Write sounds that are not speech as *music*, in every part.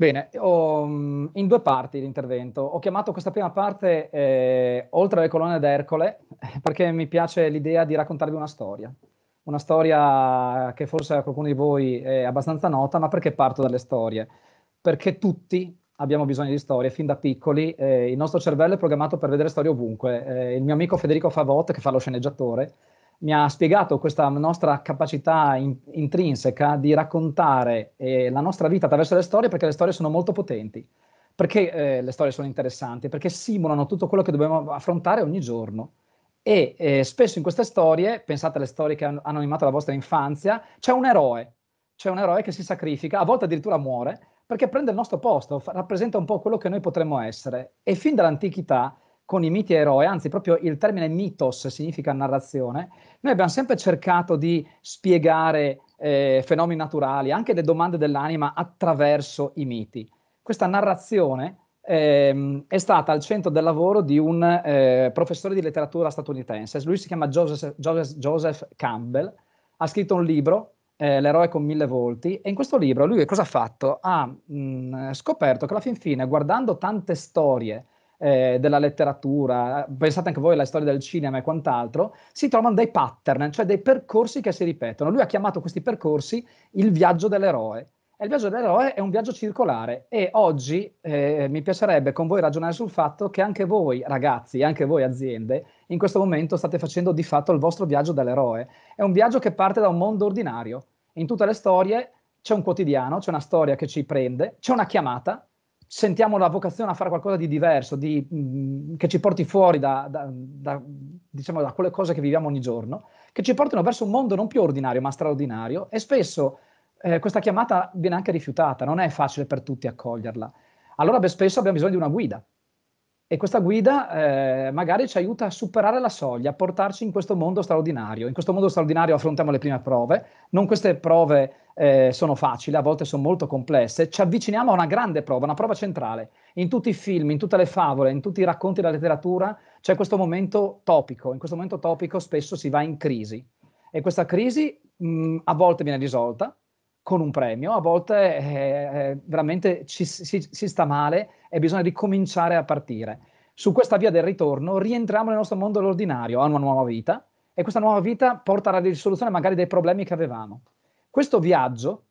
Bene, ho, mm, in due parti l'intervento. Ho chiamato questa prima parte eh, Oltre alle colonne d'Ercole *laughs* perché mi piace l'idea di raccontarvi una storia. Una storia che forse a qualcuno di voi è abbastanza nota, ma perché parto dalle storie? Perché tutti abbiamo bisogno di storie fin da piccoli. Eh, il nostro cervello è programmato per vedere storie ovunque. Eh, il mio amico Federico Favot, che fa lo sceneggiatore, mi ha spiegato questa nostra capacità in, intrinseca di raccontare eh, la nostra vita attraverso le storie perché le storie sono molto potenti, perché eh, le storie sono interessanti, perché simulano tutto quello che dobbiamo affrontare ogni giorno. E eh, spesso in queste storie, pensate alle storie che hanno animato la vostra infanzia, c'è un eroe, c'è un eroe che si sacrifica, a volte addirittura muore, perché prende il nostro posto, fa, rappresenta un po' quello che noi potremmo essere. E fin dall'antichità con i miti eroe, anzi proprio il termine mitos significa narrazione, noi abbiamo sempre cercato di spiegare eh, fenomeni naturali, anche le domande dell'anima attraverso i miti. Questa narrazione eh, è stata al centro del lavoro di un eh, professore di letteratura statunitense, lui si chiama Joseph, Joseph, Joseph Campbell, ha scritto un libro, eh, L'eroe con mille volti, e in questo libro lui cosa ha fatto? Ha mh, mm, scoperto che alla fin fine, guardando tante storie, eh, della letteratura, pensate anche voi alla storia del cinema e quant'altro, si trovano dei pattern, cioè dei percorsi che si ripetono. Lui ha chiamato questi percorsi il viaggio dell'eroe. E il viaggio dell'eroe è un viaggio circolare e oggi eh, mi piacerebbe con voi ragionare sul fatto che anche voi ragazzi anche voi aziende in questo momento state facendo di fatto il vostro viaggio dell'eroe. È un viaggio che parte da un mondo ordinario. In tutte le storie c'è un quotidiano, c'è una storia che ci prende, c'è una chiamata, sentiamo la vocazione a fare qualcosa di diverso, di, mh, mm, che ci porti fuori da, da, da, diciamo, da, quelle cose che viviamo ogni giorno, che ci portino verso un mondo non più ordinario ma straordinario e spesso eh, questa chiamata viene anche rifiutata, non è facile per tutti accoglierla. Allora beh, spesso abbiamo bisogno di una guida, e questa guida eh, magari ci aiuta a superare la soglia, a portarci in questo mondo straordinario. In questo mondo straordinario affrontiamo le prime prove, non queste prove eh, sono facili, a volte sono molto complesse, ci avviciniamo a una grande prova, una prova centrale. In tutti i film, in tutte le favole, in tutti i racconti della letteratura c'è questo momento topico, in questo momento topico spesso si va in crisi e questa crisi mh, mm, a volte viene risolta, con un premio, a volte eh, eh veramente ci, si, si, sta male e bisogna ricominciare a partire. Su questa via del ritorno rientriamo nel nostro mondo dell'ordinario, a una nuova vita e questa nuova vita porta alla risoluzione magari dei problemi che avevamo. Questo viaggio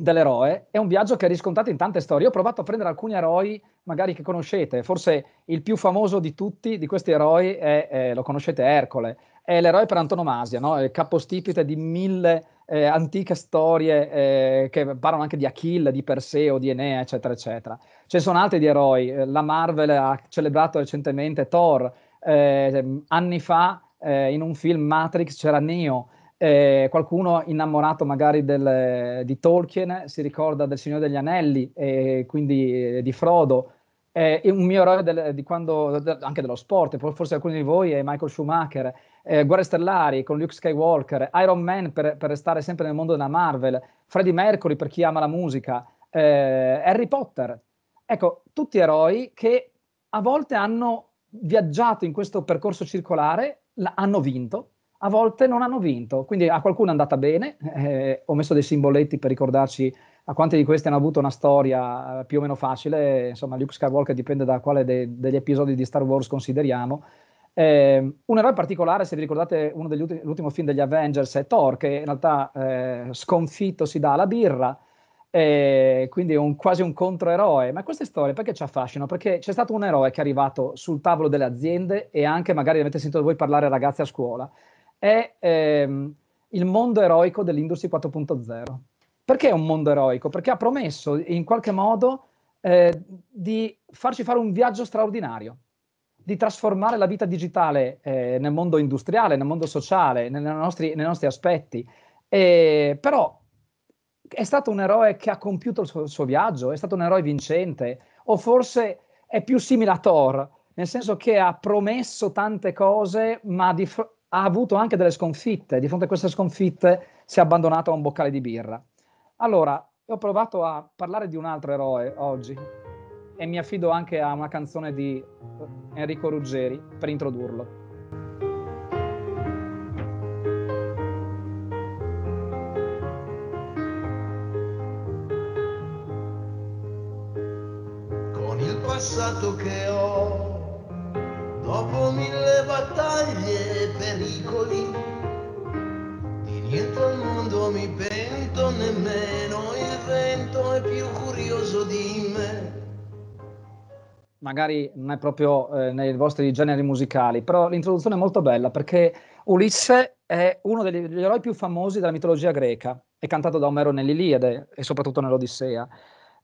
dell'eroe è un viaggio che è riscontrato in tante storie. ho provato a prendere alcuni eroi magari che conoscete, forse il più famoso di tutti, di questi eroi, è, eh, lo conoscete, Ercole è l'eroe per antonomasia, no? il capostipite di mille eh, antiche storie eh, che parlano anche di Achille, di Perseo, di Enea, eccetera, eccetera. Ce sono altri di eroi, eh, la Marvel ha celebrato recentemente Thor, eh, ehm, anni fa eh, in un film Matrix c'era Neo, eh, qualcuno innamorato magari del, di Tolkien si ricorda del Signore degli Anelli e quindi di Frodo, eh, un mio eroe del, quando, de, anche dello sport, forse alcuni di voi è Michael Schumacher, eh, Guerre Stellari con Luke Skywalker, Iron Man per, per, restare sempre nel mondo della Marvel, Freddie Mercury per chi ama la musica, eh, Harry Potter. Ecco, tutti eroi che a volte hanno viaggiato in questo percorso circolare, la, hanno vinto, a volte non hanno vinto. Quindi a qualcuno è andata bene, eh, ho messo dei simboletti per ricordarci a quanti di questi hanno avuto una storia eh, più o meno facile, insomma Luke Skywalker dipende da quale de- degli episodi di Star Wars consideriamo, eh, un eroe particolare, se vi ricordate, uno degli ultimi, l'ultimo film degli Avengers è Thor, che in realtà eh, sconfitto si dà alla birra, eh, quindi un, quasi un controeroe. Ma queste storie perché ci affascinano? Perché c'è stato un eroe che è arrivato sul tavolo delle aziende e anche magari avete sentito voi parlare ragazzi a scuola. È ehm, il mondo eroico dell'Industria 4.0. Perché è un mondo eroico? Perché ha promesso in qualche modo eh, di farci fare un viaggio straordinario di trasformare la vita digitale eh, nel mondo industriale, nel mondo sociale, nei nostri, nei nostri aspetti. E, però è stato un eroe che ha compiuto il suo, il suo, viaggio, è stato un eroe vincente, o forse è più simile a Thor, nel senso che ha promesso tante cose, ma di, ha avuto anche delle sconfitte. Di fronte a queste sconfitte si è abbandonato a un boccale di birra. Allora, ho provato a parlare di un altro eroe oggi, e mi affido anche a una canzone di eh, Enrico Ruggeri per introdurlo. Con il passato che ho, dopo mille battaglie e pericoli, Niente al mondo mi pento, nemmeno il vento è più curioso di me magari non è proprio eh, nei vostri generi musicali, però l'introduzione è molto bella perché Ulisse è uno degli eroi più famosi della mitologia greca, è cantato da Omero nell'Iliade e soprattutto nell'Odissea.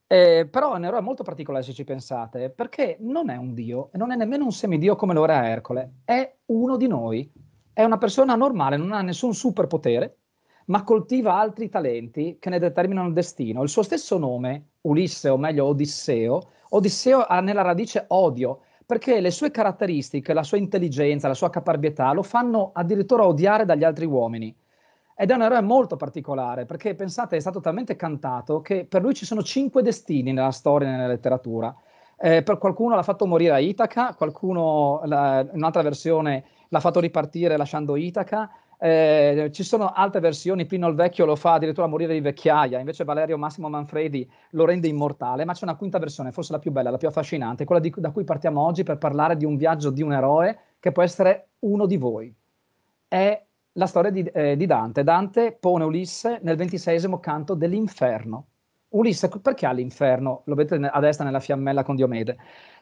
Eh, però è un eroe molto particolare se ci pensate, perché non è un dio e non è nemmeno un semidio come lo era Ercole, è uno di noi, è una persona normale, non ha nessun superpotere, ma coltiva altri talenti che ne determinano il destino. Il suo stesso nome, Ulisse o meglio Odisseo, Odisseo ha nella radice odio, perché le sue caratteristiche, la sua intelligenza, la sua caparbietà lo fanno addirittura odiare dagli altri uomini. Ed è un eroe molto particolare, perché pensate, è stato talmente cantato che per lui ci sono cinque destini nella storia e nella letteratura. Eh, per qualcuno l'ha fatto morire a Itaca, qualcuno, la, in un'altra versione, l'ha fatto ripartire lasciando Itaca, eh, ci sono altre versioni, Pino il Vecchio lo fa addirittura morire di vecchiaia, invece Valerio Massimo Manfredi lo rende immortale, ma c'è una quinta versione, forse la più bella, la più affascinante, quella di, da cui partiamo oggi per parlare di un viaggio di un eroe che può essere uno di voi. È la storia di, eh, di Dante. Dante pone Ulisse nel ventiseiesimo canto dell'inferno. Ulisse perché ha l'inferno? Lo vedete a destra nella fiammella con Diomede.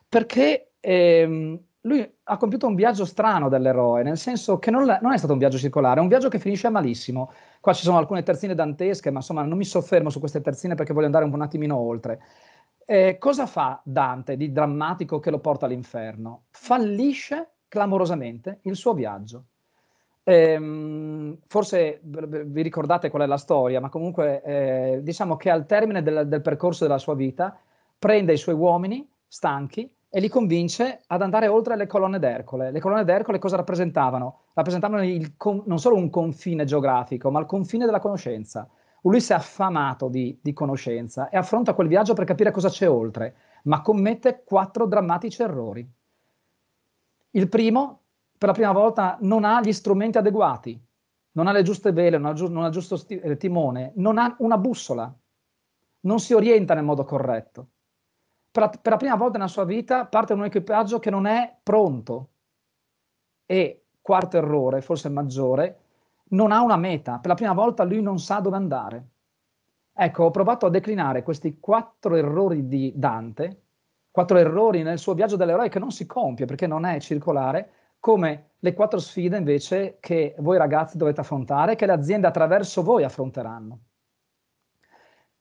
Perché ehm, lui ha compiuto un viaggio strano dell'eroe, nel senso che non, non, è stato un viaggio circolare, è un viaggio che finisce malissimo. Qua ci sono alcune terzine dantesche, ma insomma non mi soffermo su queste terzine perché voglio andare un, un attimino oltre. Eh, cosa fa Dante di drammatico che lo porta all'inferno? Fallisce clamorosamente il suo viaggio. Eh, forse vi ricordate qual è la storia, ma comunque eh, diciamo che al termine del, del percorso della sua vita prende i suoi uomini stanchi, e li convince ad andare oltre le colonne d'Ercole. Le colonne d'Ercole cosa rappresentavano? Rappresentavano con- non solo un confine geografico, ma il confine della conoscenza. Lui si è affamato di, di conoscenza e affronta quel viaggio per capire cosa c'è oltre, ma commette quattro drammatici errori. Il primo, per la prima volta, non ha gli strumenti adeguati, non ha le giuste vele, non ha, giu- non ha giusto sti- eh, timone, non ha una bussola, non si orienta nel modo corretto per la prima volta nella sua vita parte da un equipaggio che non è pronto. E quarto errore, forse maggiore, non ha una meta. Per la prima volta lui non sa dove andare. Ecco, ho provato a declinare questi quattro errori di Dante, quattro errori nel suo viaggio dell'eroe che non si compie perché non è circolare, come le quattro sfide invece che voi ragazzi dovete affrontare, che le aziende attraverso voi affronteranno.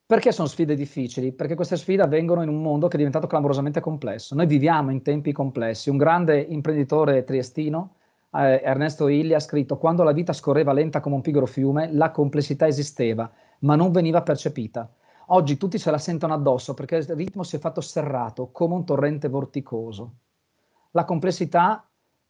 Perché sono sfide difficili? Perché queste sfide avvengono in un mondo che è diventato clamorosamente complesso. Noi viviamo in tempi complessi. Un grande imprenditore triestino, eh, Ernesto Illi, ha scritto: Quando la vita scorreva lenta come un pigro fiume, la complessità esisteva, ma non veniva percepita. Oggi tutti se la sentono addosso perché il ritmo si è fatto serrato come un torrente vorticoso. La complessità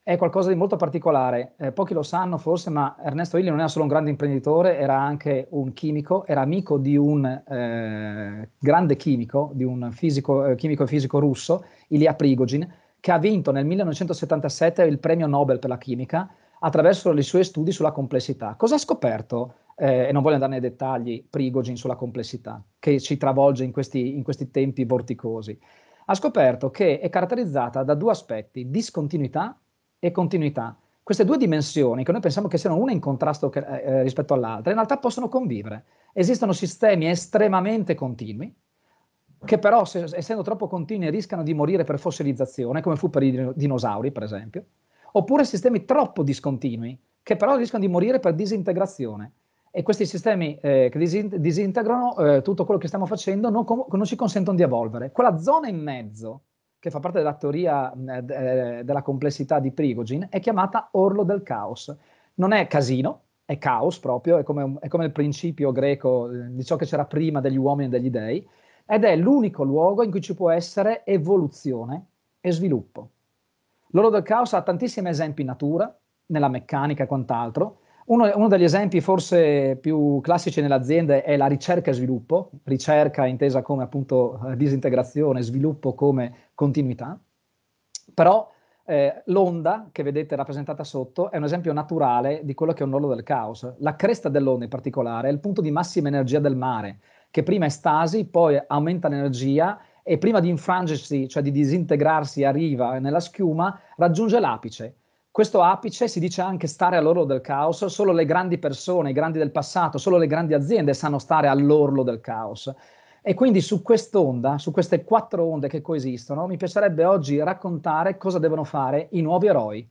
è qualcosa di molto particolare. Eh, pochi lo sanno forse, ma Ernesto Illi non era solo un grande imprenditore, era anche un chimico, era amico di un eh, grande chimico, di un fisico, eh, chimico e fisico russo, Ilya Prigogin, che ha vinto nel 1977 il premio Nobel per la chimica attraverso i suoi studi sulla complessità. Cosa ha scoperto? Eh, e non voglio andare nei dettagli, Prigogin sulla complessità, che ci travolge in questi, in questi tempi vorticosi. Ha scoperto che è caratterizzata da due aspetti, discontinuità e continuità. Queste due dimensioni, che noi pensiamo che siano una in contrasto eh, eh, rispetto all'altra, in realtà possono convivere. Esistono sistemi estremamente continui, che però, se, essendo troppo continui, rischiano di morire per fossilizzazione, come fu per i dinosauri, per esempio, oppure sistemi troppo discontinui, che però rischiano di morire per disintegrazione. E questi sistemi eh, che disint disintegrano eh, tutto quello che stiamo facendo non, non ci consentono di evolvere. Quella zona in mezzo, che fa parte della teoria eh, eh, della complessità di Prigogine, è chiamata Orlo del Caos. Non è casino, è caos proprio, è come, è come il principio greco eh, di ciò che c'era prima degli uomini e degli dei, ed è l'unico luogo in cui ci può essere evoluzione e sviluppo. L'oro del caos ha tantissimi esempi in natura, nella meccanica e quant'altro, uno, uno, degli esempi forse più classici nell'azienda è la ricerca e sviluppo, ricerca intesa come appunto eh, disintegrazione, sviluppo come continuità, però eh, l'onda che vedete rappresentata sotto è un esempio naturale di quello che è un orlo del caos. La cresta dell'onda in particolare è il punto di massima energia del mare, che prima è stasi, poi aumenta l'energia e prima di infrangersi, cioè di disintegrarsi arriva nella schiuma, raggiunge l'apice questo apice si dice anche stare all'orlo del caos, solo le grandi persone, i grandi del passato, solo le grandi aziende sanno stare all'orlo del caos. E quindi su quest'onda, su queste quattro onde che coesistono, mi piacerebbe oggi raccontare cosa devono fare i nuovi eroi.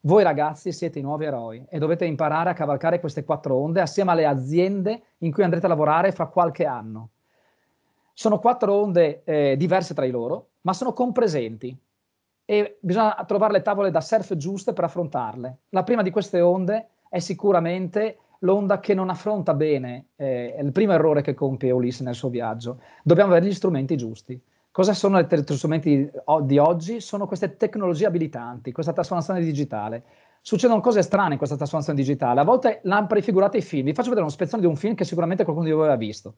Voi ragazzi siete i nuovi eroi e dovete imparare a cavalcare queste quattro onde assieme alle aziende in cui andrete a lavorare fra qualche anno. Sono quattro onde eh, diverse tra loro, ma sono compresenti e bisogna trovare le tavole da surf giuste per affrontarle. La prima di queste onde è sicuramente l'onda che non affronta bene, eh, è il primo errore che compie Ulisse nel suo viaggio. Dobbiamo avere gli strumenti giusti. Cosa sono gli strumenti di oggi? Sono queste tecnologie abilitanti, questa trasformazione digitale. Succedono cose strane in questa trasformazione digitale. A volte l'hanno prefigurata i film. Vi faccio vedere uno spezzone di un film che sicuramente qualcuno di voi ha visto.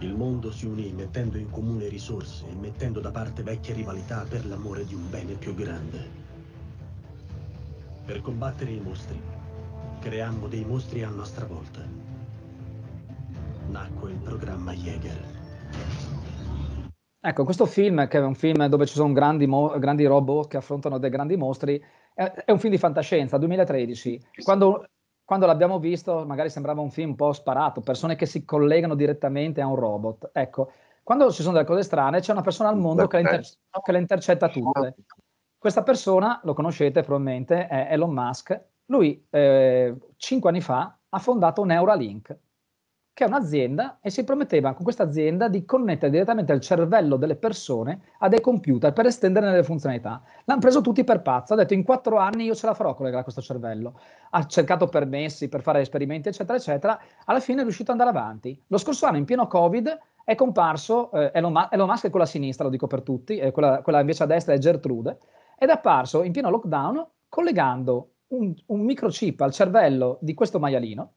Il mondo si unì mettendo in comune risorse e mettendo da parte vecchie rivalità per l'amore di un bene più grande. Per combattere i mostri, creammo dei mostri a nostra volta. Nacque il programma Jäger. Ecco, questo film, che è un film dove ci sono grandi, mo- grandi robot che affrontano dei grandi mostri, è, è un film di fantascienza, 2013, quando quando l'abbiamo visto magari sembrava un film un po' sparato, persone che si collegano direttamente a un robot. Ecco, quando ci sono delle cose strane c'è una persona al mondo che le, inter- che le intercetta tutte. Questa persona, lo conoscete probabilmente, è Elon Musk. Lui eh, cinque anni fa ha fondato Neuralink, che è un'azienda e si prometteva con questa azienda di connettere direttamente il cervello delle persone a dei computer per estenderne le funzionalità. L'hanno preso tutti per pazzo, ha detto in quattro anni io ce la farò collegare a questo cervello. Ha cercato permessi per fare esperimenti, eccetera, eccetera. Alla fine è riuscito ad andare avanti. Lo scorso anno, in pieno Covid, è comparso eh, Elon, Elon, Musk, è quella a sinistra, lo dico per tutti, eh, quella, quella, invece a destra è Gertrude, ed è apparso in pieno lockdown collegando un, un microchip al cervello di questo maialino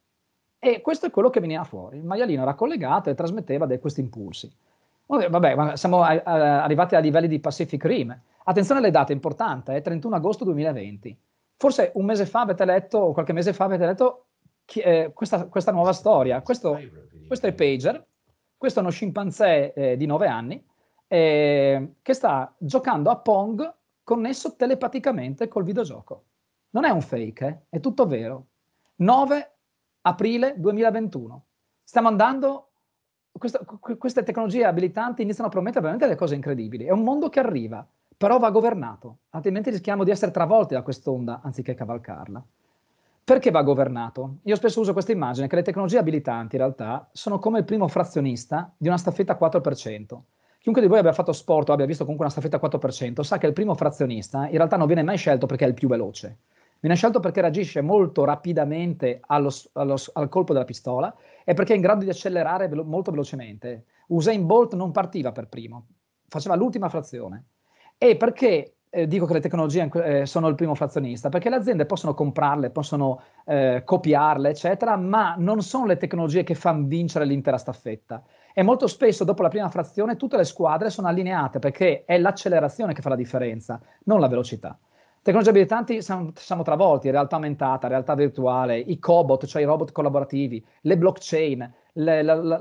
e questo è quello che veniva fuori. Il maialino era collegato e trasmetteva de- questi impulsi. Vabbè, siamo a- eh, a- eh, arrivati a livelli di Pacific Rim. Attenzione alle date, importante, è eh? 31 agosto 2020. Forse un mese fa avete letto, o qualche mese fa avete letto chi, eh, questa, questa, nuova storia. Questo, questo, è Pager, questo è uno scimpanzé eh, di 9 anni eh, che sta giocando a Pong connesso telepaticamente col videogioco. Non è un fake, eh, è tutto vero. 9 aprile 2021. Stiamo andando, questa, queste tecnologie abilitanti iniziano a promettere veramente delle cose incredibili. È un mondo che arriva, però va governato, altrimenti rischiamo di essere travolti da quest'onda anziché cavalcarla. Perché va governato? Io spesso uso questa immagine che le tecnologie abilitanti in realtà sono come il primo frazionista di una staffetta 4%. Chiunque di voi abbia fatto sport o abbia visto comunque una staffetta 4% sa che il primo frazionista in realtà non viene mai scelto perché è il più veloce Viene scelto perché reagisce molto rapidamente allo, allo, al colpo della pistola e perché è in grado di accelerare velo- molto velocemente. Usain Bolt non partiva per primo, faceva l'ultima frazione. E perché eh, dico che le tecnologie eh, sono il primo frazionista? Perché le aziende possono comprarle, possono eh, copiarle, eccetera, ma non sono le tecnologie che fanno vincere l'intera staffetta. E molto spesso dopo la prima frazione tutte le squadre sono allineate perché è l'accelerazione che fa la differenza, non la velocità. Tecnologie abilitanti siamo, siamo, travolti, realtà aumentata, realtà virtuale, i cobot, cioè i robot collaborativi, le blockchain, le, la, la,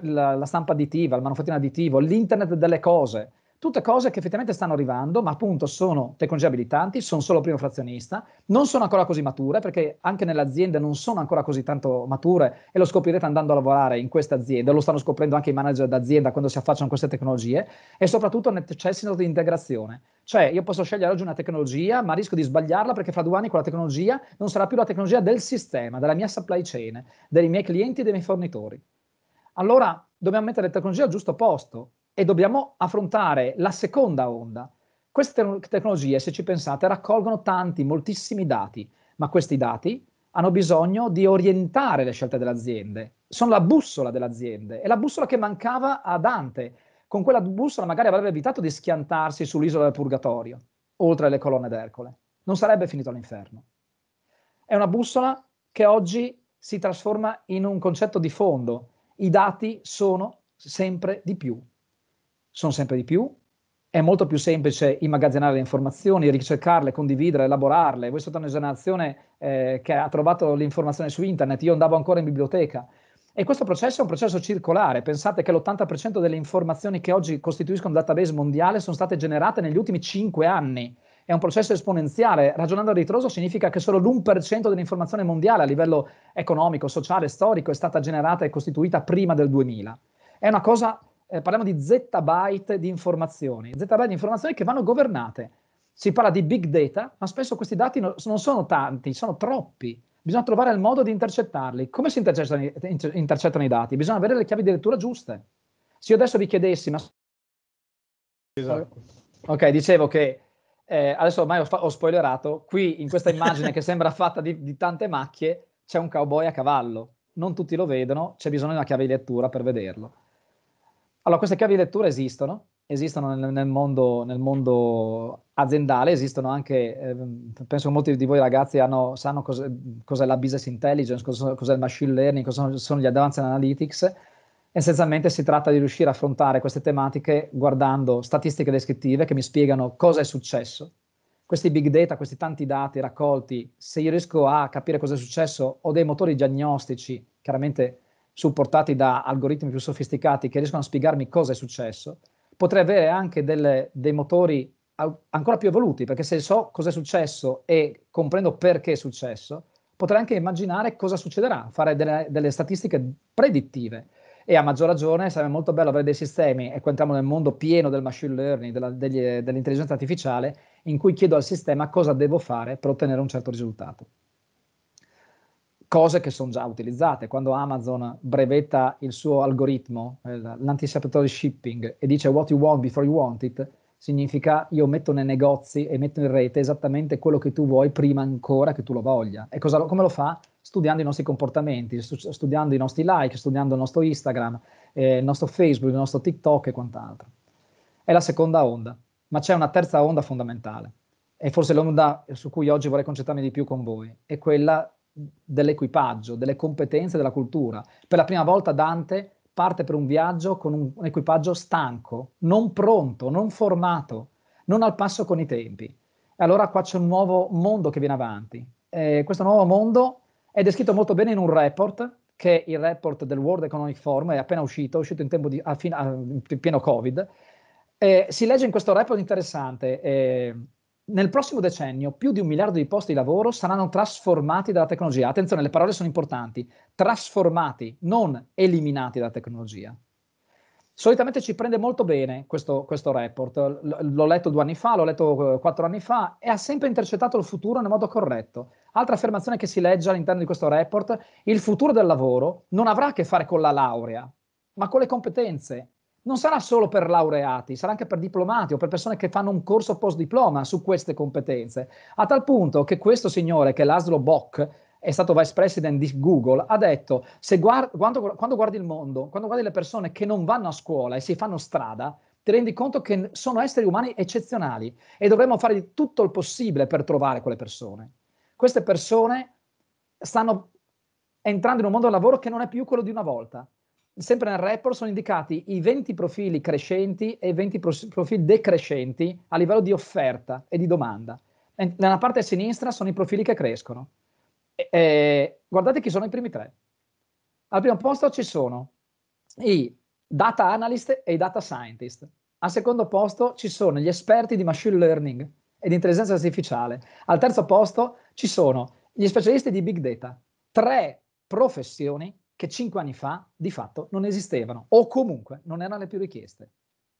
la, la, stampa additiva, il manufatturino additivo, l'internet delle cose, tutte cose che effettivamente stanno arrivando, ma appunto sono tecnologie abilitanti, sono solo primo frazionista, non sono ancora così mature, perché anche nelle aziende non sono ancora così tanto mature e lo scoprirete andando a lavorare in queste aziende, lo stanno scoprendo anche i manager d'azienda quando si affacciano a queste tecnologie e soprattutto necessitano di integrazione. Cioè io posso scegliere oggi una tecnologia, ma rischio di sbagliarla perché fra due anni quella tecnologia non sarà più la tecnologia del sistema, della mia supply chain, dei miei clienti e dei miei fornitori. Allora dobbiamo mettere le tecnologie al giusto posto, e dobbiamo affrontare la seconda onda. Queste tecnologie, se ci pensate, raccolgono tanti, moltissimi dati, ma questi dati hanno bisogno di orientare le scelte delle aziende, sono la bussola delle aziende, è la bussola che mancava a Dante. Con quella bussola magari avrebbe evitato di schiantarsi sull'isola del Purgatorio, oltre le colonne d'Ercole. Non sarebbe finito l'inferno. È una bussola che oggi si trasforma in un concetto di fondo. I dati sono sempre di più sono sempre di più, è molto più semplice immagazzinare le informazioni, ricercarle, condividere, elaborarle. Voi siete una generazione eh, che ha trovato l'informazione su internet, io andavo ancora in biblioteca. E questo processo è un processo circolare. Pensate che l'80% delle informazioni che oggi costituiscono un database mondiale sono state generate negli ultimi 5 anni. È un processo esponenziale. Ragionando a ritroso significa che solo l'1% dell'informazione mondiale a livello economico, sociale, storico è stata generata e costituita prima del 2000. È una cosa eh, parliamo di zettabyte di informazioni, zettabyte di informazioni che vanno governate. Si parla di big data, ma spesso questi dati no, non sono tanti, sono troppi. Bisogna trovare il modo di intercettarli. Come si intercettano, inter, intercettano i dati? Bisogna avere le chiavi di lettura giuste. Se io adesso vi chiedessi, ma... Esatto. Ok, dicevo che eh, adesso ormai ho, ho, spoilerato, qui in questa immagine che sembra fatta di, di, tante macchie c'è un cowboy a cavallo, non tutti lo vedono, c'è bisogno di una chiave di lettura per vederlo. Allora, queste chiavi di lettura esistono, esistono nel, nel, mondo, nel mondo, aziendale, esistono anche, eh, penso che molti di voi ragazzi hanno, sanno cos'è, cos'è, la business intelligence, cos'è, cos'è il machine learning, cosa sono, sono gli advanced analytics. Essenzialmente si tratta di riuscire a affrontare queste tematiche guardando statistiche descrittive che mi spiegano cosa è successo. Questi big data, questi tanti dati raccolti, se io riesco a capire cosa è successo, ho dei motori diagnostici, chiaramente supportati da algoritmi più sofisticati che riescono a spiegarmi cosa è successo, potrei avere anche delle, dei motori ancora più evoluti, perché se so cosa è successo e comprendo perché è successo, potrei anche immaginare cosa succederà, fare delle, delle statistiche predittive. E a maggior ragione sarebbe molto bello avere dei sistemi, e qua entriamo nel mondo pieno del machine learning, della, degli, dell'intelligenza artificiale, in cui chiedo al sistema cosa devo fare per ottenere un certo risultato cose che sono già utilizzate. Quando Amazon brevetta il suo algoritmo, eh, l'anticipatory shipping, e dice what you want before you want it, significa io metto nei negozi e metto in rete esattamente quello che tu vuoi prima ancora che tu lo voglia. E cosa, come lo fa? Studiando i nostri comportamenti, studiando i nostri like, studiando il nostro Instagram, eh, il nostro Facebook, il nostro TikTok e quant'altro. È la seconda onda, ma c'è una terza onda fondamentale, e forse l'onda su cui oggi vorrei concentrarmi di più con voi, è quella dell'equipaggio, delle competenze, della cultura. Per la prima volta Dante parte per un viaggio con un, un equipaggio stanco, non pronto, non formato, non al passo con i tempi. E allora qua c'è un nuovo mondo che viene avanti. Eh, questo nuovo mondo è descritto molto bene in un report, che è il report del World Economic Forum, è appena uscito, è uscito in, tempo di, a, a, in pieno Covid. Eh, si legge in questo report interessante, eh, nel prossimo decennio più di un miliardo di posti di lavoro saranno trasformati dalla tecnologia. Attenzione, le parole sono importanti. Trasformati, non eliminati dalla tecnologia. Solitamente ci prende molto bene questo, questo report. L- l'ho letto due anni fa, l'ho letto eh, quattro anni fa e ha sempre intercettato il futuro nel modo corretto. Altra affermazione che si legge all'interno di questo report, il futuro del lavoro non avrà a che fare con la laurea, ma con le competenze non sarà solo per laureati, sarà anche per diplomati o per persone che fanno un corso post diploma su queste competenze, a tal punto che questo signore, che è Laszlo Bock, è stato vice president di Google, ha detto, guard- quando, quando guardi il mondo, quando guardi le persone che non vanno a scuola e si fanno strada, ti rendi conto che sono esseri umani eccezionali e dovremmo fare tutto il possibile per trovare quelle persone. Queste persone stanno entrando in un mondo del lavoro che non è più quello di una volta sempre nel report sono indicati i 20 profili crescenti e i 20 profili decrescenti a livello di offerta e di domanda. E nella parte sinistra sono i profili che crescono. E, e, guardate chi sono i primi tre. Al primo posto ci sono i data analyst e i data scientist. Al secondo posto ci sono gli esperti di machine learning e di intelligenza artificiale. Al terzo posto ci sono gli specialisti di big data. Tre professioni che cinque anni fa di fatto non esistevano o comunque non erano le più richieste.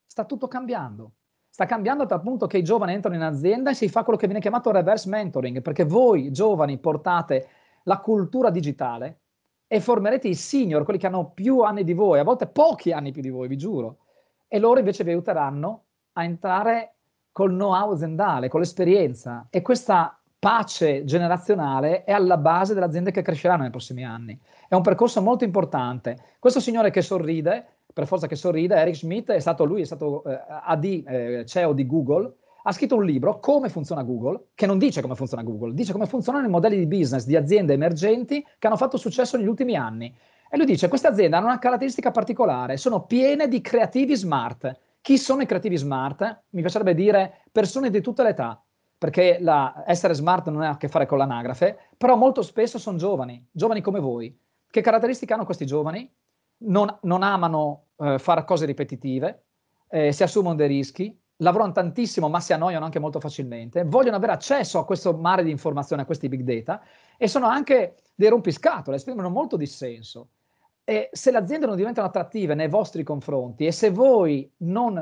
Sta tutto cambiando. Sta cambiando dal punto che i giovani entrano in azienda e si fa quello che viene chiamato reverse mentoring, perché voi giovani portate la cultura digitale e formerete i senior, quelli che hanno più anni di voi, a volte pochi anni più di voi, vi giuro. E loro invece vi aiuteranno a entrare col know-how aziendale, con l'esperienza. E questa pace generazionale è alla base delle aziende che cresceranno nei prossimi anni. È un percorso molto importante. Questo signore che sorride, per forza che sorride, Eric Schmidt, è stato lui, è stato eh, AD, eh, CEO di Google, ha scritto un libro, Come funziona Google, che non dice come funziona Google, dice come funzionano i modelli di business di aziende emergenti che hanno fatto successo negli ultimi anni. E lui dice, queste aziende hanno una caratteristica particolare, sono piene di creativi smart. Chi sono i creativi smart? Mi piacerebbe dire persone di tutte le età, perché la, essere smart non ha a che fare con l'anagrafe, però molto spesso sono giovani, giovani come voi. Che caratteristiche hanno questi giovani? Non, non amano eh, fare cose ripetitive, eh, si assumono dei rischi, lavorano tantissimo ma si annoiano anche molto facilmente, vogliono avere accesso a questo mare di informazioni, a questi big data e sono anche dei rompiscatole, esprimono molto dissenso. E se le aziende non diventano attrattive nei vostri confronti e se voi non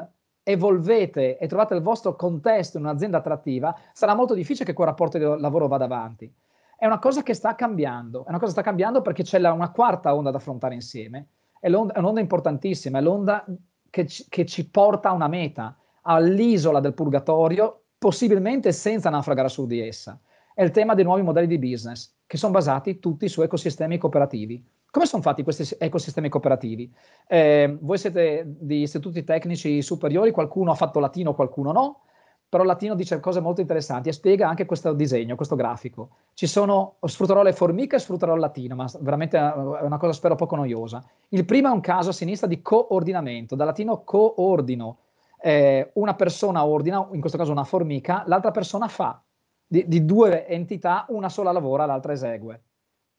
evolvete e trovate il vostro contesto in un'azienda attrattiva, sarà molto difficile che quel rapporto di lavoro vada avanti. È una cosa che sta cambiando, è una cosa che sta cambiando perché c'è la, una quarta onda da affrontare insieme, è, è un'onda importantissima, è l'onda che ci, che ci porta a una meta, all'isola del purgatorio, possibilmente senza naufragare su di essa. È il tema dei nuovi modelli di business, che sono basati tutti su ecosistemi cooperativi. Come sono fatti questi ecosistemi cooperativi? Eh, voi siete di istituti tecnici superiori, qualcuno ha fatto latino, qualcuno no, però latino dice cose molto interessanti e spiega anche questo disegno, questo grafico. Ci sono, sfrutterò le formiche e sfrutterò il latino, ma veramente eh, è una cosa spero poco noiosa. Il primo è un caso a sinistra di coordinamento, da latino coordino. Eh, una persona ordina, in questo caso una formica, l'altra persona fa. Di, di due entità, una sola lavora, l'altra esegue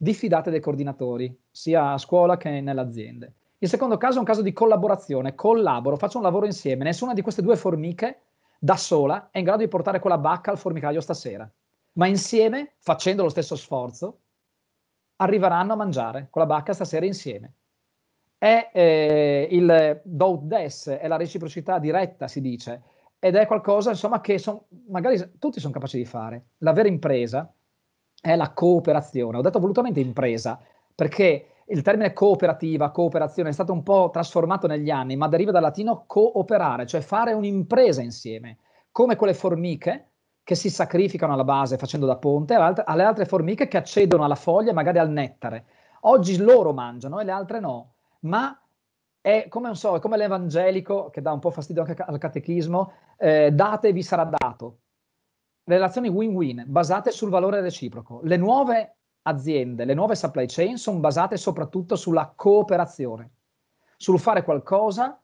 diffidate dei coordinatori, sia a scuola che nell'azienda. Il secondo caso è un caso di collaborazione, collaboro, faccio un lavoro insieme, nessuna di queste due formiche da sola è in grado di portare quella bacca al formicaio stasera, ma insieme, facendo lo stesso sforzo, arriveranno a mangiare quella bacca stasera insieme. È eh, il do des, è la reciprocità diretta, si dice, ed è qualcosa insomma che son, magari tutti sono capaci di fare. La vera impresa è la cooperazione. Ho detto volutamente impresa, perché il termine cooperativa, cooperazione è stato un po' trasformato negli anni, ma deriva dal latino cooperare, cioè fare un'impresa insieme, come quelle formiche che si sacrificano alla base facendo da ponte alle altre formiche che accedono alla foglia e magari al nettare. Oggi loro mangiano e le altre no, ma è come, so, è come l'evangelico che dà un po' fastidio anche al catechismo, eh, date vi sarà dato relazioni win-win basate sul valore reciproco. Le nuove aziende, le nuove supply chain sono basate soprattutto sulla cooperazione, sul fare qualcosa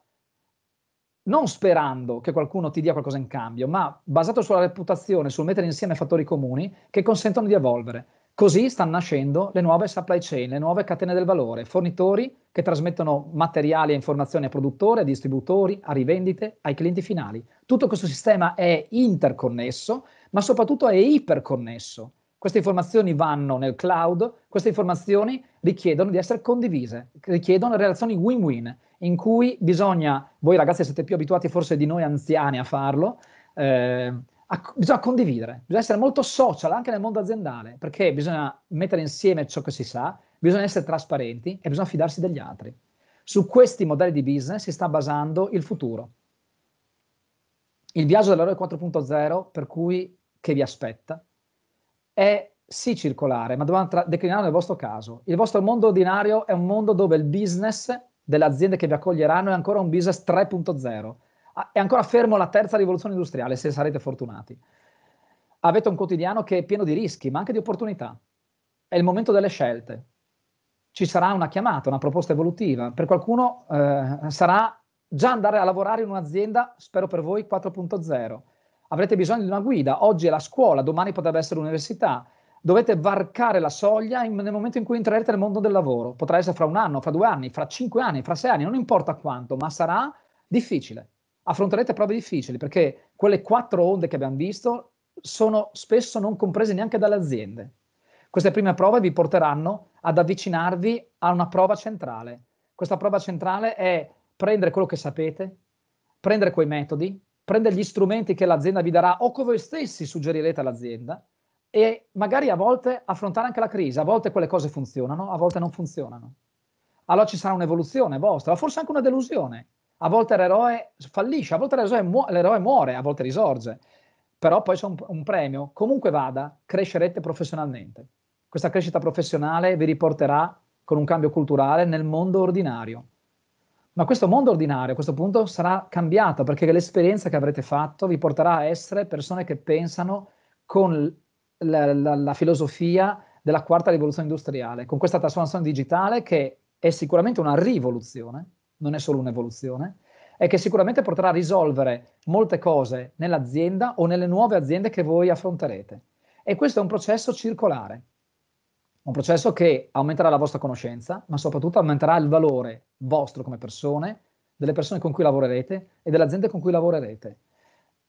non sperando che qualcuno ti dia qualcosa in cambio, ma basato sulla reputazione, sul mettere insieme fattori comuni che consentono di evolvere. Così stanno nascendo le nuove supply chain, le nuove catene del valore, fornitori che trasmettono materiali e informazioni a produttori, a distributori, a rivendite, ai clienti finali. Tutto questo sistema è interconnesso ma soprattutto è iperconnesso. Queste informazioni vanno nel cloud, queste informazioni richiedono di essere condivise, richiedono relazioni win-win, in cui bisogna, voi ragazzi siete più abituati forse di noi anziani a farlo, eh, a, bisogna condividere, bisogna essere molto social anche nel mondo aziendale, perché bisogna mettere insieme ciò che si sa, bisogna essere trasparenti e bisogna fidarsi degli altri. Su questi modelli di business si sta basando il futuro il viaggio dell'eroe 4.0, per cui che vi aspetta, è sì circolare, ma dobbiamo tra- declinarlo nel vostro caso. Il vostro mondo ordinario è un mondo dove il business delle aziende che vi accoglieranno è ancora un business 3.0, ah, è ancora fermo la terza rivoluzione industriale, se sarete fortunati. Avete un quotidiano che è pieno di rischi, ma anche di opportunità. È il momento delle scelte. Ci sarà una chiamata, una proposta evolutiva. Per qualcuno eh, sarà già andare a lavorare in un'azienda, spero per voi, 4.0. Avrete bisogno di una guida, oggi è la scuola, domani potrebbe essere l'università. Dovete varcare la soglia in, nel momento in cui entrerete nel mondo del lavoro. Potrà essere fra un anno, fra due anni, fra cinque anni, fra sei anni, non importa quanto, ma sarà difficile. Affronterete prove difficili perché quelle quattro onde che abbiamo visto sono spesso non comprese neanche dalle aziende. Queste prime prove vi porteranno ad avvicinarvi a una prova centrale. Questa prova centrale è prendere quello che sapete, prendere quei metodi, prendere gli strumenti che l'azienda vi darà o che voi stessi suggerirete all'azienda e magari a volte affrontare anche la crisi, a volte quelle cose funzionano, a volte non funzionano. Allora ci sarà un'evoluzione vostra, forse anche una delusione. A volte l'eroe fallisce, a volte l'eroe, mu- l'eroe muore, a volte risorge, però poi c'è un, un premio. Comunque vada, crescerete professionalmente. Questa crescita professionale vi riporterà con un cambio culturale nel mondo ordinario. Ma questo mondo ordinario a questo punto sarà cambiato perché l'esperienza che avrete fatto vi porterà a essere persone che pensano con la, la, la filosofia della quarta rivoluzione industriale, con questa trasformazione digitale che è sicuramente una rivoluzione, non è solo un'evoluzione, e che sicuramente porterà a risolvere molte cose nell'azienda o nelle nuove aziende che voi affronterete. E questo è un processo circolare un processo che aumenterà la vostra conoscenza, ma soprattutto aumenterà il valore vostro come persone, delle persone con cui lavorerete e dell'azienda con cui lavorerete.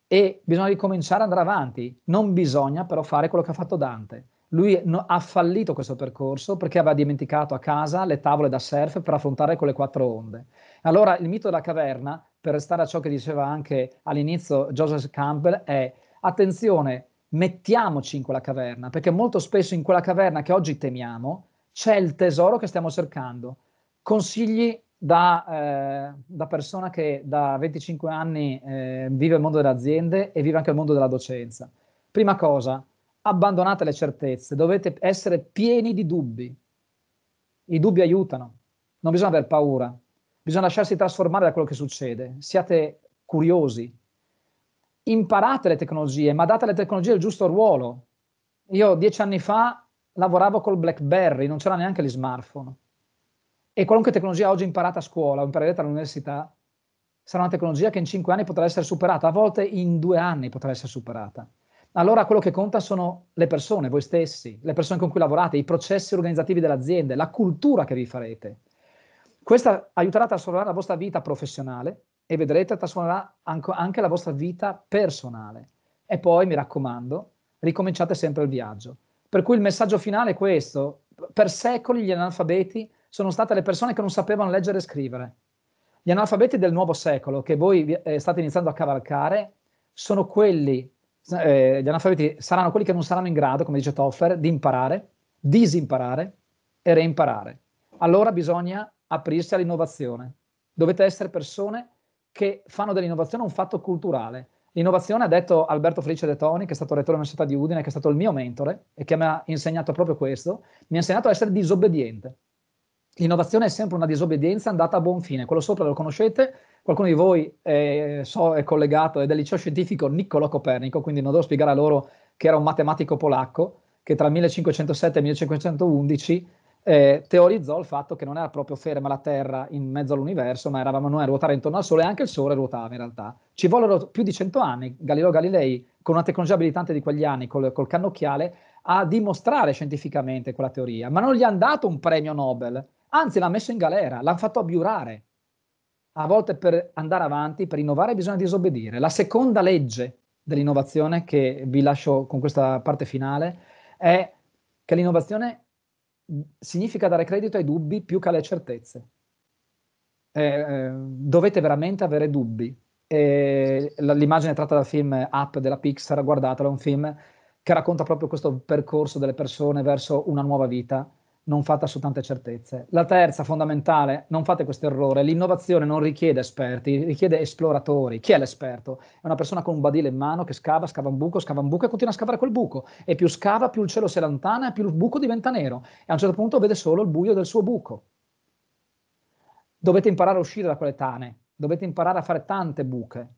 E bisogna ricominciare ad andare avanti, non bisogna però fare quello che ha fatto Dante. Lui no, ha fallito questo percorso perché aveva dimenticato a casa le tavole da surf per affrontare quelle quattro onde. Allora il mito della caverna, per restare a ciò che diceva anche all'inizio Joseph Campbell, è attenzione, mettiamoci in quella caverna, perché molto spesso in quella caverna che oggi temiamo c'è il tesoro che stiamo cercando. Consigli da, eh, da persona che da 25 anni eh, vive il mondo delle aziende e vive anche il mondo della docenza. Prima cosa, abbandonate le certezze, dovete essere pieni di dubbi. I dubbi aiutano, non bisogna aver paura, bisogna lasciarsi trasformare da quello che succede, siate curiosi, imparate le tecnologie, ma date alle tecnologie il giusto ruolo. Io dieci anni fa lavoravo col BlackBerry, non c'era neanche gli smartphone. E qualunque tecnologia oggi imparata a scuola o imparerete all'università sarà una tecnologia che in cinque anni potrà essere superata, a volte in due anni potrà essere superata. Allora quello che conta sono le persone, voi stessi, le persone con cui lavorate, i processi organizzativi dell'azienda, la cultura che vi farete. Questa aiuterà a trasformare la vostra vita professionale, e vedrete trasformerà anche la vostra vita personale. E poi, mi raccomando, ricominciate sempre il viaggio. Per cui il messaggio finale è questo. Per secoli gli analfabeti sono state le persone che non sapevano leggere e scrivere. Gli analfabeti del nuovo secolo che voi eh, state iniziando a cavalcare sono quelli, eh, gli analfabeti saranno quelli che non saranno in grado, come dice Toffer, di imparare, disimparare e reimparare. Allora bisogna aprirsi all'innovazione. Dovete essere persone che fanno dell'innovazione un fatto culturale. L'innovazione, ha detto Alberto Felice De Toni, che è stato rettore dell'Università di Udine, che è stato il mio mentore e che mi ha insegnato proprio questo, mi ha insegnato a essere disobbediente. L'innovazione è sempre una disobbedienza andata a buon fine. Quello sopra lo conoscete, qualcuno di voi è, so, è collegato, è del liceo scientifico Niccolò Copernico, quindi non devo spiegare a loro che era un matematico polacco, che tra 1507 e il 1511 eh, teorizzò il fatto che non era proprio ferma la Terra in mezzo all'universo, ma eravamo noi a ruotare intorno al Sole e anche il Sole ruotava in realtà. Ci vollero più di cento anni, Galileo Galilei, con una tecnologia abilitante di quegli anni, col, col cannocchiale, a dimostrare scientificamente quella teoria, ma non gli hanno dato un premio Nobel, anzi l'ha messo in galera, l'hanno fatto abbiurare. A volte per andare avanti, per innovare, bisogna disobbedire. La seconda legge dell'innovazione, che vi lascio con questa parte finale, è che l'innovazione significa dare credito ai dubbi più che alle certezze. Eh, eh, dovete veramente avere dubbi. Eh, l'immagine tratta dal film Up della Pixar, guardatelo, è un film che racconta proprio questo percorso delle persone verso una nuova vita non fatta su tante certezze. La terza, fondamentale, non fate questo errore, l'innovazione non richiede esperti, richiede esploratori. Chi è l'esperto? È una persona con un badile in mano che scava, scava un buco, scava un buco e continua a scavare quel buco. E più scava, più il cielo si allontana e più il buco diventa nero. E a un certo punto vede solo il buio del suo buco. Dovete imparare a uscire da quelle tane, dovete imparare a fare tante buche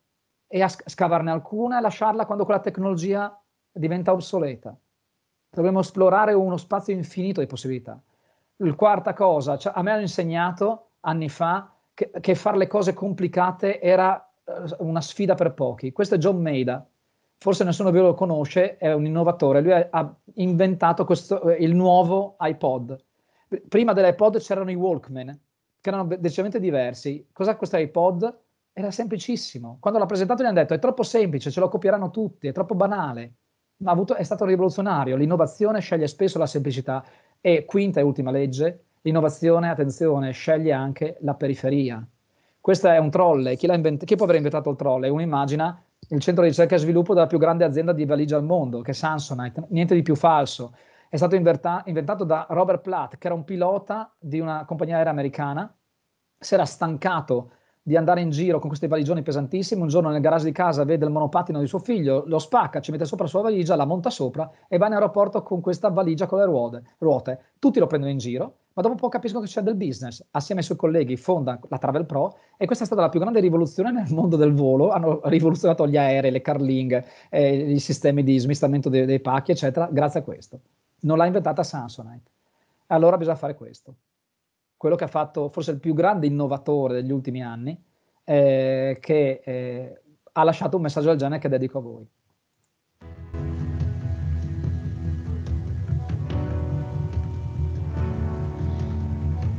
e a scavarne alcuna e lasciarla quando quella tecnologia diventa obsoleta dovremmo esplorare uno spazio infinito di possibilità. La quarta cosa, cioè, a me hanno insegnato anni fa che, che fare le cose complicate era eh, una sfida per pochi. Questo è John Maida, forse nessuno di voi lo conosce, è un innovatore, lui ha, ha inventato questo, eh, il nuovo iPod. Prima dell'iPod c'erano i Walkman, che erano decisamente diversi. Cos'è questo iPod? Era semplicissimo. Quando l'ha presentato gli hanno detto è troppo semplice, ce lo copieranno tutti, è troppo banale avuto, è stato rivoluzionario. L'innovazione sceglie spesso la semplicità. E quinta e ultima legge, l'innovazione, attenzione, sceglie anche la periferia. Questo è un troll. Chi, invent- chi può aver inventato il troll? Uno immagina il centro di ricerca e sviluppo della più grande azienda di valigia al mondo, che è Samsonite. Niente di più falso. È stato inventa- inventato da Robert Platt, che era un pilota di una compagnia aerea americana. Si era stancato di andare in giro con queste valigioni pesantissime, un giorno nel garage di casa vede il monopattino di suo figlio, lo spacca, ci mette sopra la sua valigia, la monta sopra e va in aeroporto con questa valigia con le ruote. ruote. Tutti lo prendono in giro, ma dopo un po' capiscono che c'è del business. Assieme ai suoi colleghi fonda la Travel Pro e questa è stata la più grande rivoluzione nel mondo del volo. Hanno rivoluzionato gli aerei, le carling, eh, i sistemi di smistamento dei, dei pacchi, eccetera, grazie a questo. Non l'ha inventata Samsonite. Allora bisogna fare questo quello che ha fatto forse il più grande innovatore degli ultimi anni, eh, che eh, ha lasciato un messaggio del genere che dedico a voi.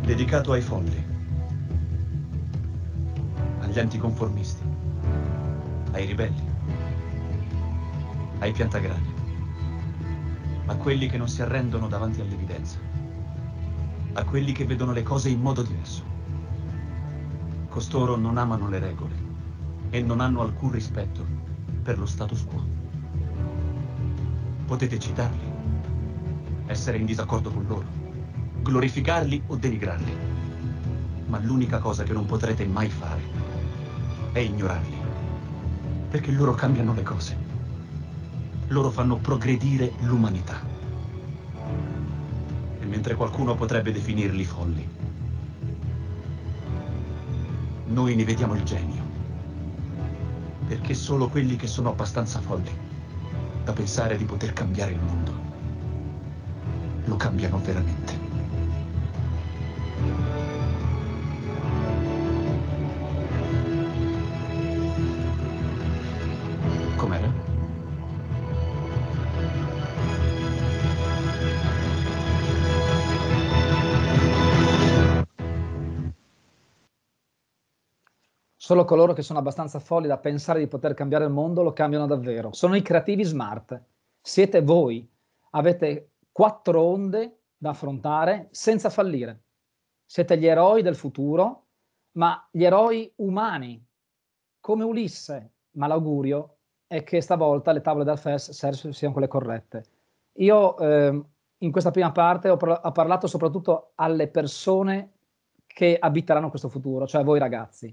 Dedicato ai folli, agli anticonformisti, ai ribelli, ai piantagrani, a quelli che non si arrendono davanti all'evidenza a quelli che vedono le cose in modo diverso. Costoro non amano le regole e non hanno alcun rispetto per lo status quo. Potete citarli, essere in disaccordo con loro, glorificarli o denigrarli, ma l'unica cosa che non potrete mai fare è ignorarli, perché loro cambiano le cose. Loro fanno progredire l'umanità mentre qualcuno potrebbe definirli folli. Noi ne vediamo il genio, perché solo quelli che sono abbastanza folli da pensare di poter cambiare il mondo lo cambiano veramente. Solo coloro che sono abbastanza folli da pensare di poter cambiare il mondo lo cambiano davvero. Sono i creativi smart. Siete voi. Avete quattro onde da affrontare senza fallire. Siete gli eroi del futuro, ma gli eroi umani, come Ulisse. Ma l'augurio è che stavolta le tavole d'Alfes siano quelle corrette. Io eh, in questa prima parte ho, par- ho parlato soprattutto alle persone che abiteranno questo futuro, cioè voi ragazzi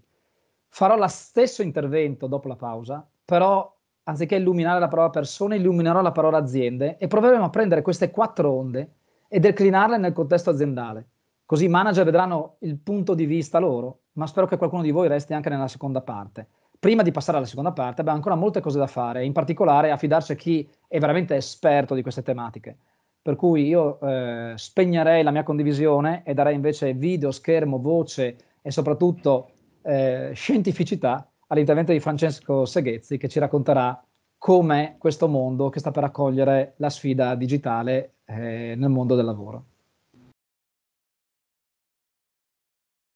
Farò lo stesso intervento dopo la pausa, però anziché illuminare la parola persone, illuminerò la parola aziende e proveremo a prendere queste quattro onde e declinarle nel contesto aziendale. Così i manager vedranno il punto di vista loro, ma spero che qualcuno di voi resti anche nella seconda parte. Prima di passare alla seconda parte abbiamo ancora molte cose da fare, in particolare affidarci a chi è veramente esperto di queste tematiche. Per cui io eh, spegnerei la mia condivisione e darei invece video, schermo, voce e soprattutto eh, scientificità all'intervento di Francesco Seghezzi che ci racconterà come questo mondo che sta per accogliere la sfida digitale eh, nel mondo del lavoro.